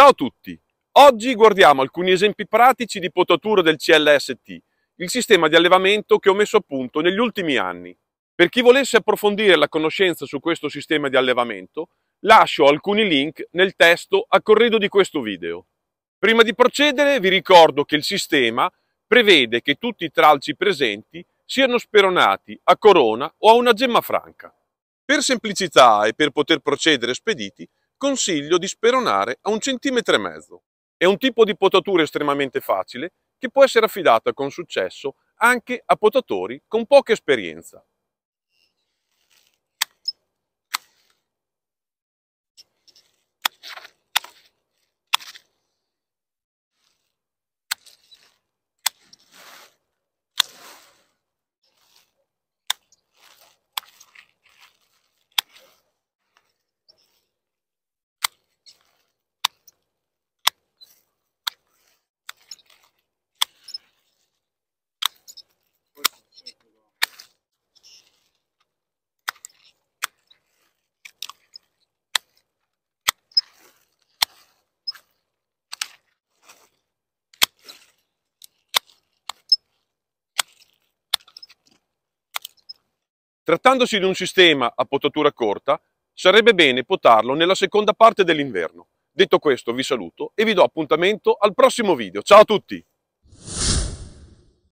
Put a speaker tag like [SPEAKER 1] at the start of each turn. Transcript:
[SPEAKER 1] Ciao a tutti! Oggi guardiamo alcuni esempi pratici di potatura del CLST, il sistema di allevamento che ho messo a punto negli ultimi anni. Per chi volesse approfondire la conoscenza su questo sistema di allevamento, lascio alcuni link nel testo a corredo di questo video. Prima di procedere vi ricordo che il sistema prevede che tutti i tralci presenti siano speronati a corona o a una gemma franca. Per semplicità e per poter procedere spediti, consiglio di speronare a un centimetro e mezzo. È un tipo di potatura estremamente facile che può essere affidata con successo anche a potatori con poca esperienza. Trattandosi di un sistema a potatura corta, sarebbe bene potarlo nella seconda parte dell'inverno. Detto questo vi saluto e vi do appuntamento al prossimo video. Ciao a tutti!